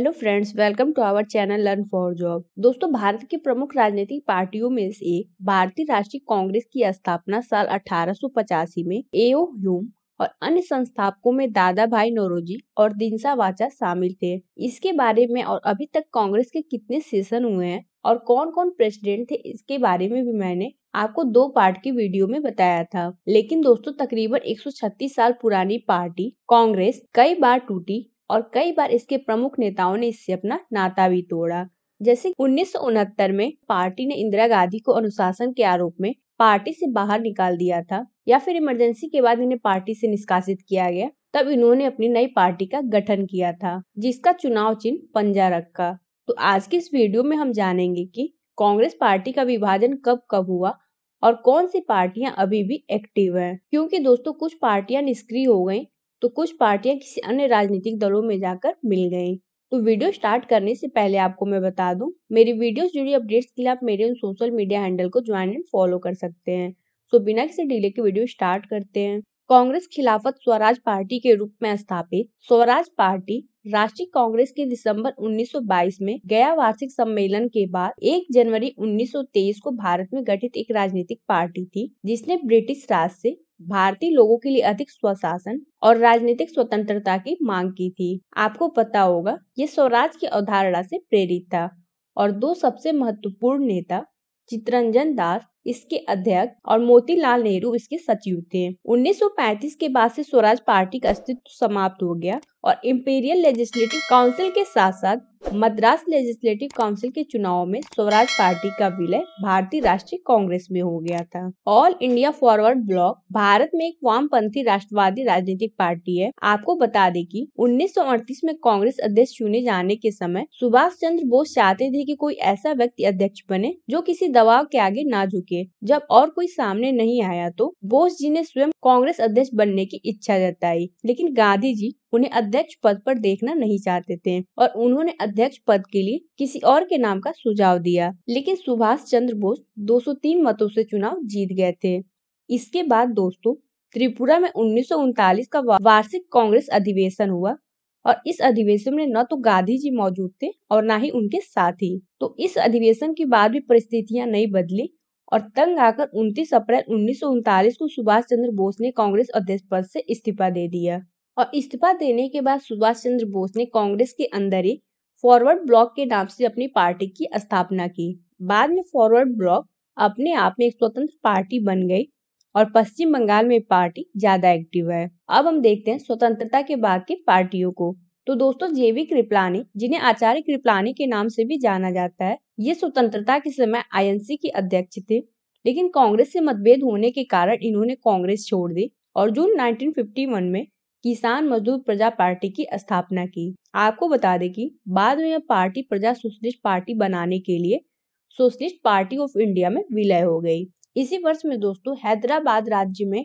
Hello friends welcome to our channel learn for job दोस्तों भारत की प्रमुख राजनीतिक पार्टियों में से एक भारतीय राष्ट्रीय कांग्रेस की स्थापना साल अठारह में एओ ह्यूम और अन्य संस्थापकों में दादा भाई नोरोजी और दिनसा वाचा शामिल थे इसके बारे में और अभी तक कांग्रेस के कितने सेशन हुए हैं और कौन कौन प्रेसिडेंट थे इसके बारे में भी मैंने आपको दो पार्ट की वीडियो में बताया था लेकिन दोस्तों तकरीबन 136 साल पुरानी पार्टी कांग्रेस कई बार टूटी और कई बार इसके प्रमुख नेताओं ने इससे अपना नाता भी तोड़ा जैसे उन्नीस में पार्टी ने इंदिरा गांधी को अनुशासन के आरोप में पार्टी से बाहर निकाल दिया था या फिर इमरजेंसी के बाद इन्हें पार्टी से निष्कासित किया गया तब इन्होंने अपनी नई पार्टी का गठन किया था जिसका चुनाव चिन्ह पंजा रखा तो आज की इस वीडियो में हम जानेंगे कि कांग्रेस पार्टी का विभाजन कब कब हुआ और कौन सी पार्टियां अभी भी एक्टिव हैं क्योंकि दोस्तों कुछ पार्टियां निष्क्रिय हो गयी तो कुछ पार्टियां किसी अन्य राजनीतिक दलों में जाकर मिल गई तो वीडियो स्टार्ट करने से पहले आपको मैं बता दूं मेरी वीडियो जुड़ी अपडेट्स के लिए आप मेरे उन सोशल मीडिया हैंडल को ज्वाइन एंड फॉलो कर सकते हैं सो तो बिना किसी डिले के वीडियो स्टार्ट करते हैं कांग्रेस खिलाफत स्वराज पार्टी के रूप में स्थापित स्वराज पार्टी राष्ट्रीय कांग्रेस के दिसंबर 1922 में गया वार्षिक सम्मेलन के बाद 1 जनवरी 1923 को भारत में गठित एक राजनीतिक पार्टी थी जिसने ब्रिटिश राज से भारतीय लोगों के लिए अधिक स्वशासन और राजनीतिक स्वतंत्रता की मांग की थी आपको पता होगा ये स्वराज की अवधारणा से प्रेरित था और दो सबसे महत्वपूर्ण नेता चितरंजन दास इसके अध्यक्ष और मोतीलाल नेहरू इसके सचिव थे 1935 के बाद से स्वराज पार्टी का अस्तित्व समाप्त हो गया और इम्पीरियल लेजिस्लेटिव काउंसिल के साथ साथ मद्रास लेजिस्लेटिव काउंसिल के चुनाव में स्वराज पार्टी का विलय भारतीय राष्ट्रीय कांग्रेस में हो गया था All India Forward Bloc Bharat में एक वामपंथी राष्ट्रवादी राजनीतिक पार्टी है आपको बता दें कि 1938 में कांग्रेस अध्यक्ष चुने जाने के समय सुभाष चंद्र बोस चाहते थे कि कोई ऐसा व्यक्ति अध्यक्ष बने जो किसी दबाव के आगे ना झुके के जब और कोई सामने नहीं आया तो बोस जी ने स्वयं कांग्रेस अध्यक्ष बनने की इच्छा जताई लेकिन गांधी जी उन्हें अध्यक्ष पद पर देखना नहीं चाहते थे और उन्होंने अध्यक्ष पद के लिए किसी और के नाम का सुझाव दिया लेकिन सुभाष चंद्र बोस 203 मतों से चुनाव जीत गए थे इसके बाद दोस्तों त्रिपुरा में उन्नीस का वार्षिक कांग्रेस अधिवेशन हुआ और इस अधिवेशन में न तो गांधी जी मौजूद थे और न ही उनके साथी तो इस अधिवेशन के बाद भी परिस्थितियां नहीं बदली और तंग आकर 29 अप्रैल उन्नीस को सुभाष चंद्र बोस ने कांग्रेस अध्यक्ष पद से इस्तीफा दे दिया और इस्तीफा देने के बाद सुभाष चंद्र बोस ने कांग्रेस के अंदर ही फॉरवर्ड ब्लॉक के नाम से अपनी पार्टी की स्थापना की बाद में फॉरवर्ड ब्लॉक अपने आप में एक स्वतंत्र पार्टी बन गई और पश्चिम बंगाल में पार्टी ज्यादा एक्टिव है अब हम देखते हैं स्वतंत्रता के बाद की पार्टियों को तो दोस्तों जेवी कृपलानी जिन्हें आचार्य कृपलानी के नाम से भी जाना जाता है ये स्वतंत्रता के समय आईएनसी की अध्यक्ष थे लेकिन कांग्रेस से मतभेद होने के कारण इन्होंने कांग्रेस छोड़ दी और जून 1951 में किसान मजदूर प्रजा पार्टी की स्थापना की आपको बता दें कि बाद में यह पार्टी प्रजा सोशलिस्ट पार्टी बनाने के लिए सोशलिस्ट पार्टी ऑफ इंडिया में विलय हो गई इसी वर्ष में दोस्तों हैदराबाद राज्य में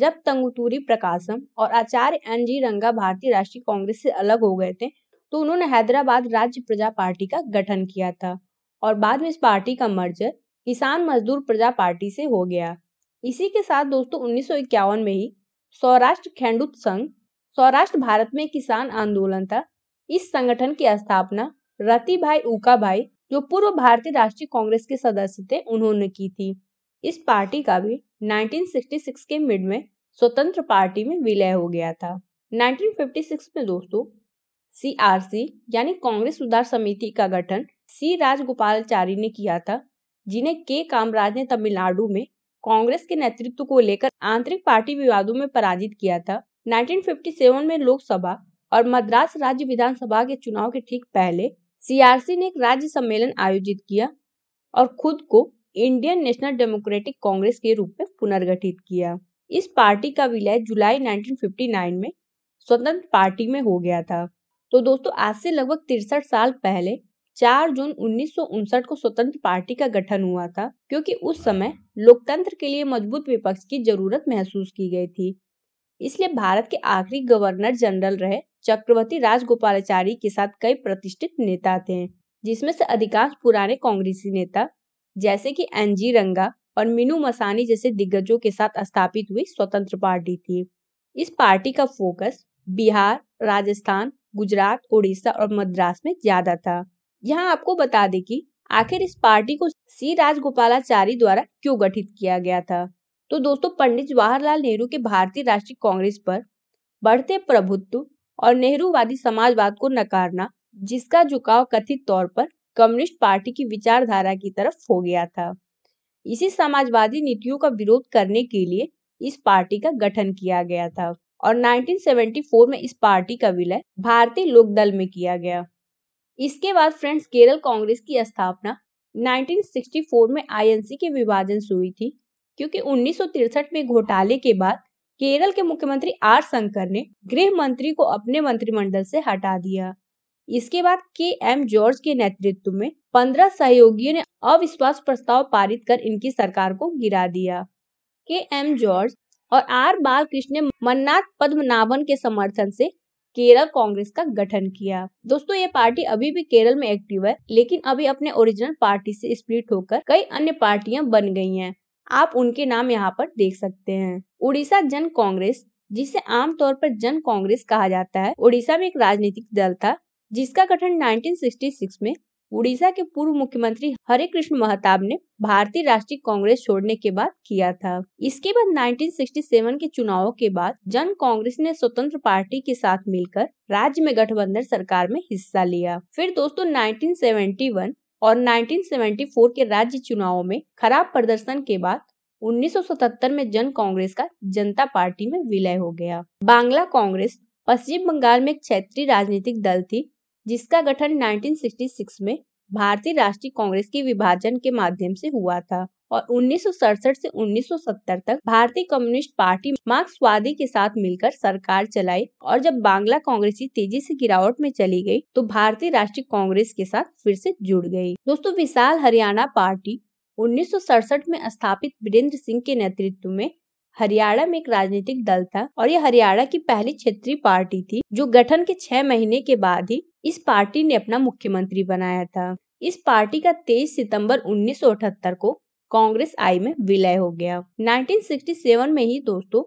जब तंगुतूरी प्रकाशम और आचार्य एन जी रंगा भारतीय राष्ट्रीय कांग्रेस से अलग हो गए थे तो उन्होंने हैदराबाद राज्य प्रजा पार्टी का गठन किया था और बाद में इस पार्टी का मर्जर किसान मजदूर प्रजा पार्टी से हो गया इसी के साथ दोस्तों उन्नीस में ही सौराष्ट्र खेंडूत संघ सौराष्ट्र भारत में किसान आंदोलन था इस संगठन की स्थापना रति भाई ऊका भाई जो पूर्व भारतीय राष्ट्रीय कांग्रेस के सदस्य थे उन्होंने की थी इस पार्टी का भी 1966 के मिड में स्वतंत्र पार्टी में विलय हो गया था 1956 में दोस्तों सीआरसी यानी कांग्रेस सुधार समिति का गठन सी राजगोपालचारी ने किया था जिन्हें के कामराज ने तमिलनाडु में कांग्रेस के नेतृत्व को लेकर आंतरिक पार्टी विवादों में पराजित किया था 1957 में लोकसभा और मद्रास राज्य विधानसभा के चुनाव के ठीक पहले सीआरसी ने एक राज्य सम्मेलन आयोजित किया और खुद को इंडियन नेशनल डेमोक्रेटिक कांग्रेस के रूप में पुनर्गठित किया इस पार्टी का विलय जुलाई 1959 में स्वतंत्र पार्टी में हो गया था तो दोस्तों आज से लगभग तिरसठ साल पहले 4 जून उन्नीस को स्वतंत्र पार्टी का गठन हुआ था क्योंकि उस समय लोकतंत्र के लिए मजबूत विपक्ष की जरूरत महसूस की गई थी इसलिए भारत के आखिरी गवर्नर जनरल रहे चक्रवर्ती राजगोपालाचारी के साथ कई प्रतिष्ठित नेता थे जिसमें से अधिकांश पुराने कांग्रेसी नेता जैसे कि एनजी रंगा और मीनू मसानी जैसे दिग्गजों के साथ स्थापित हुई स्वतंत्र पार्टी थी इस पार्टी का फोकस बिहार राजस्थान गुजरात उड़ीसा और मद्रास में ज्यादा था यहाँ आपको बता दें कि आखिर इस पार्टी को सी राजगोपालाचारी द्वारा क्यों गठित किया गया था तो दोस्तों पंडित जवाहरलाल नेहरू के भारतीय राष्ट्रीय कांग्रेस पर बढ़ते प्रभुत्व और नेहरूवादी समाजवाद को नकारना जिसका झुकाव कथित तौर पर कम्युनिस्ट पार्टी की विचारधारा की तरफ हो गया था इसी समाजवादी नीतियों का विरोध करने के लिए इस पार्टी का गठन किया गया था और 1974 में इस पार्टी का विलय भारतीय लोकदल में किया गया इसके बाद फ्रेंड्स केरल कांग्रेस की स्थापना 1964 में आईएनसी के विभाजन से हुई थी क्योंकि उन्नीस में घोटाले के बाद केरल के मुख्यमंत्री आर शंकर ने गृह मंत्री को अपने मंत्रिमंडल से हटा दिया इसके बाद के एम जॉर्ज के नेतृत्व में पंद्रह सहयोगियों ने अविश्वास प्रस्ताव पारित कर इनकी सरकार को गिरा दिया के एम जॉर्ज और आर बालकृष्ण ने मन्नाथ पद्मनाभन के समर्थन से केरल कांग्रेस का गठन किया दोस्तों ये पार्टी अभी भी केरल में एक्टिव है लेकिन अभी अपने ओरिजिनल पार्टी से स्प्लिट होकर कई अन्य पार्टियां बन गई हैं आप उनके नाम यहाँ पर देख सकते हैं उड़ीसा जन कांग्रेस जिसे आमतौर पर जन कांग्रेस कहा जाता है उड़ीसा में एक राजनीतिक दल था जिसका गठन 1966 में उड़ीसा के पूर्व मुख्यमंत्री हरे कृष्ण महताब ने भारतीय राष्ट्रीय कांग्रेस छोड़ने के बाद किया था इसके बाद 1967 के चुनावों के बाद जन कांग्रेस ने स्वतंत्र पार्टी के साथ मिलकर राज्य में गठबंधन सरकार में हिस्सा लिया फिर दोस्तों 1971 और 1974 के राज्य चुनावों में खराब प्रदर्शन के बाद 1977 में जन कांग्रेस का जनता पार्टी में विलय हो गया बांग्ला कांग्रेस पश्चिम बंगाल में एक क्षेत्रीय राजनीतिक दल थी जिसका गठन 1966 में भारतीय राष्ट्रीय कांग्रेस के विभाजन के माध्यम से हुआ था और उन्नीस से 1970 तक भारतीय कम्युनिस्ट पार्टी मार्क्सवादी के साथ मिलकर सरकार चलाई और जब बांग्ला कांग्रेस तेजी से गिरावट में चली गई तो भारतीय राष्ट्रीय कांग्रेस के साथ फिर से जुड़ गई दोस्तों विशाल हरियाणा पार्टी उन्नीस में स्थापित वीरेंद्र सिंह के नेतृत्व में हरियाणा में एक राजनीतिक दल था और यह हरियाणा की पहली क्षेत्रीय पार्टी थी जो गठन के छह महीने के बाद ही इस पार्टी ने अपना मुख्यमंत्री बनाया था इस पार्टी का 23 सितंबर 1978 को कांग्रेस आई में विलय हो गया 1967 में ही दोस्तों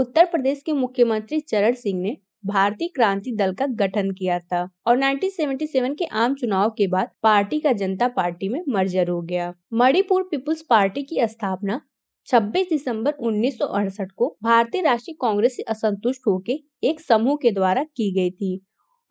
उत्तर प्रदेश के मुख्यमंत्री चरण सिंह ने भारतीय क्रांति दल का गठन किया था और 1977 के आम चुनाव के बाद पार्टी का जनता पार्टी में मर्जर हो गया मणिपुर पीपुल्स पार्टी की स्थापना 26 दिसंबर 1968 को भारतीय राष्ट्रीय कांग्रेस से असंतुष्ट होकर एक समूह के द्वारा की गई थी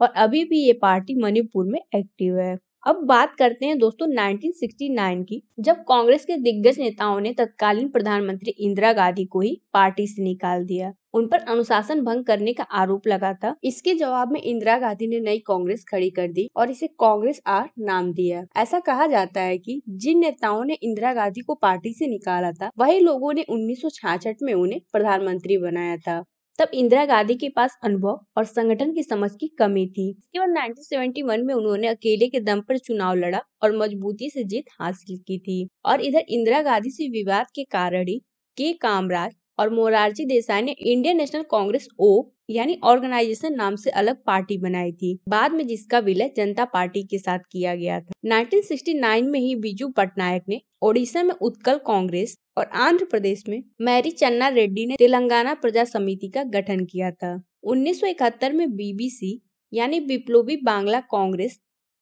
और अभी भी ये पार्टी मणिपुर में एक्टिव है अब बात करते हैं दोस्तों 1969 की जब कांग्रेस के दिग्गज नेताओं ने तत्कालीन प्रधानमंत्री इंदिरा गांधी को ही पार्टी से निकाल दिया उन पर अनुशासन भंग करने का आरोप लगा था इसके जवाब में इंदिरा गांधी ने नई कांग्रेस खड़ी कर दी और इसे कांग्रेस आर नाम दिया ऐसा कहा जाता है कि जिन नेताओं ने इंदिरा गांधी को पार्टी से निकाला था वही लोगों ने उन्नीस में उन्हें प्रधानमंत्री बनाया था तब इंदिरा गांधी के पास अनुभव और संगठन की समझ की कमी थी इसके बाद 1971 में उन्होंने अकेले के दम पर चुनाव लड़ा और मजबूती से जीत हासिल की थी और इधर इंदिरा गांधी से विवाद के कारण ही के कामराज और मोरारजी देसाई ने इंडियन नेशनल कांग्रेस ओ यानी ऑर्गेनाइजेशन नाम से अलग पार्टी बनाई थी बाद में जिसका विलय जनता पार्टी के साथ किया गया था 1969 में ही बीजू पटनायक ने ओडिशा में उत्कल कांग्रेस और आंध्र प्रदेश में मैरी चन्ना रेड्डी ने तेलंगाना प्रजा समिति का गठन किया था उन्नीस में बीबीसी यानी विप्लोबी बांग्ला कांग्रेस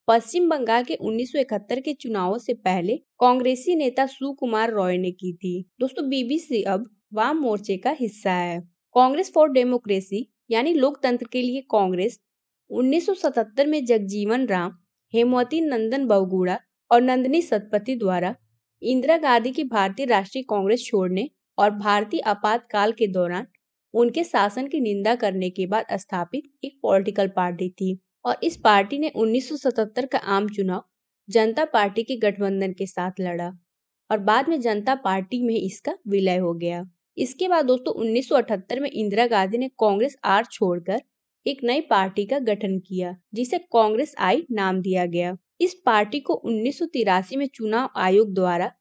पश्चिम बंगाल के 1971 के चुनावों से पहले कांग्रेसी नेता सुकुमार रॉय ने की थी दोस्तों बीबीसी अब वाम मोर्चे का हिस्सा है कांग्रेस फॉर डेमोक्रेसी यानी लोकतंत्र के लिए कांग्रेस 1977 में जगजीवन राम हेमवती नंदन बहुगुड़ा और नंदनी सतपति द्वारा इंदिरा गांधी की भारतीय राष्ट्रीय कांग्रेस छोड़ने और भारतीय आपातकाल के दौरान उनके शासन की निंदा करने के बाद स्थापित एक पॉलिटिकल पार्टी थी और इस पार्टी ने 1977 का आम चुनाव जनता पार्टी के गठबंधन के साथ लड़ा और बाद में जनता पार्टी में इसका विलय हो गया इसके बाद दोस्तों उन्नीस में इंदिरा गांधी ने कांग्रेस आर छोड़कर एक नई पार्टी का गठन किया जिसे कांग्रेस आई नाम दिया गया इस पार्टी को उन्नीस में चुनाव आयोग द्वारा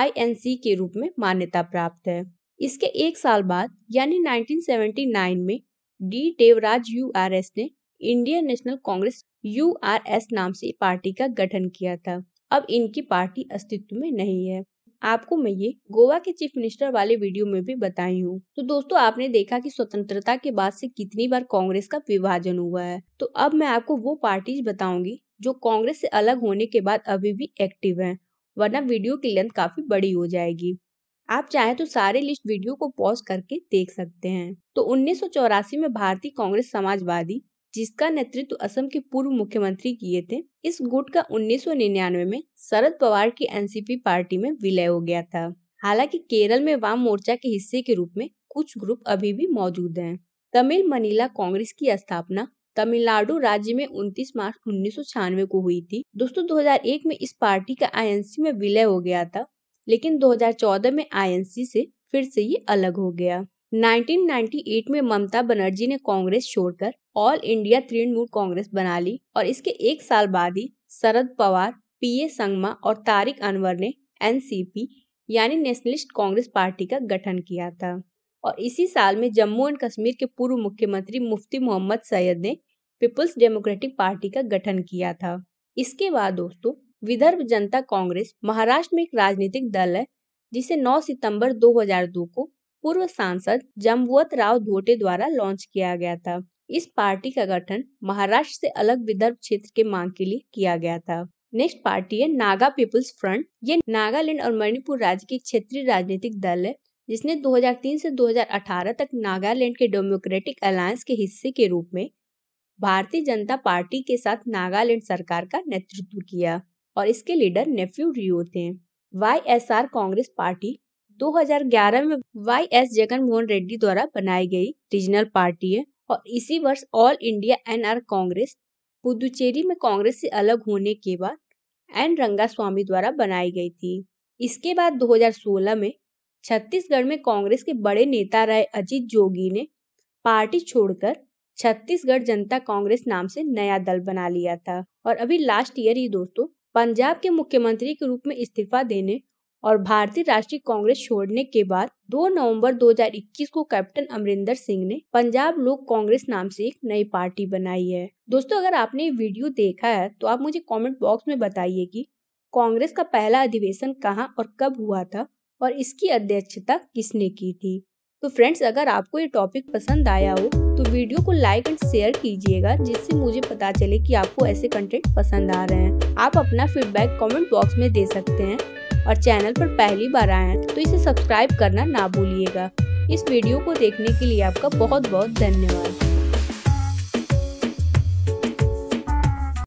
आई के रूप में मान्यता प्राप्त है इसके एक साल बाद यानी 1979 में डी देवराज यू ने इंडियन नेशनल कांग्रेस यू नाम से पार्टी का गठन किया था अब इनकी पार्टी अस्तित्व में नहीं है आपको मैं ये गोवा के चीफ मिनिस्टर वाले वीडियो में भी बताई हूँ तो दोस्तों आपने देखा की स्वतंत्रता के बाद से कितनी बार कांग्रेस का विभाजन हुआ है तो अब मैं आपको वो पार्टीज बताऊंगी जो कांग्रेस से अलग होने के बाद अभी भी एक्टिव हैं वरना वीडियो की लेंथ काफी बड़ी हो जाएगी आप चाहे तो सारे लिस्ट वीडियो को पॉज करके देख सकते हैं तो उन्नीस में भारतीय कांग्रेस समाजवादी जिसका नेतृत्व असम के पूर्व मुख्यमंत्री किए थे इस गुट का 1999 में शरद पवार की एनसीपी पार्टी में विलय हो गया था हालांकि केरल में वाम मोर्चा के हिस्से के रूप में कुछ ग्रुप अभी भी मौजूद हैं। तमिल मनीला कांग्रेस की स्थापना तमिलनाडु राज्य में 29 मार्च उन्नीस को हुई थी दोस्तों 2001 में इस पार्टी का आईएनसी में विलय हो गया था लेकिन 2014 में आईएनसी से फिर से ये अलग हो गया 1998 में ममता बनर्जी ने कांग्रेस छोड़कर ऑल इंडिया तृणमूल कांग्रेस बना ली और इसके एक साल बाद ही शरद पवार पीए संगमा और तारिक अनवर ने एनसीपी यानी नेशनलिस्ट कांग्रेस पार्टी का गठन किया था और इसी साल में जम्मू एंड कश्मीर के पूर्व मुख्यमंत्री मुफ्ती मोहम्मद सैयद ने पीपल्स डेमोक्रेटिक पार्टी का गठन किया था इसके बाद दोस्तों विदर्भ जनता कांग्रेस महाराष्ट्र में एक राजनीतिक दल है जिसे 9 सितंबर 2002 को पूर्व सांसद जमवत राव धोटे द्वारा लॉन्च किया गया था इस पार्टी का गठन महाराष्ट्र से अलग विदर्भ क्षेत्र के मांग के लिए किया गया था नेक्स्ट पार्टी है नागा पीपुल्स फ्रंट ये नागालैंड और मणिपुर राज्य की क्षेत्रीय राजनीतिक दल है जिसने 2003 से 2018 तक नागालैंड के डेमोक्रेटिक अलायंस के हिस्से के रूप में भारतीय जनता पार्टी के साथ नागालैंड सरकार का नेतृत्व किया और इसके लीडर नेफ्यू रियो थे Y S R Congress party 2011 में वाई एस जगन मोहन रेड्डी द्वारा बनाई गई रीजनल पार्टी है और इसी वर्ष All India R Congress Puducherry में कांग्रेस से अलग होने के बाद एन रंगा स्वामी द्वारा बनाई गई थी इसके बाद 2016 में छत्तीसगढ़ में कांग्रेस के बड़े नेता रहे अजीत जोगी ने पार्टी छोड़कर छत्तीसगढ़ जनता कांग्रेस नाम से नया दल बना लिया था और अभी लास्ट ईयर ही दोस्तों पंजाब के मुख्यमंत्री के रूप में इस्तीफा देने और भारतीय राष्ट्रीय कांग्रेस छोड़ने के बाद 2 नवंबर 2021 को कैप्टन अमरिंदर सिंह ने पंजाब लोक कांग्रेस नाम से एक नई पार्टी बनाई है दोस्तों अगर आपने ये वीडियो देखा है तो आप मुझे कमेंट बॉक्स में बताइए कि कांग्रेस का पहला अधिवेशन कहाँ और कब हुआ था और इसकी अध्यक्षता किसने की थी तो फ्रेंड्स अगर आपको ये टॉपिक पसंद आया हो तो वीडियो को लाइक एंड शेयर कीजिएगा जिससे मुझे पता चले कि आपको ऐसे कंटेंट पसंद आ रहे हैं आप अपना फीडबैक कमेंट बॉक्स में दे सकते हैं और चैनल पर पहली बार आए हैं तो इसे सब्सक्राइब करना ना भूलिएगा इस वीडियो को देखने के लिए आपका बहुत बहुत धन्यवाद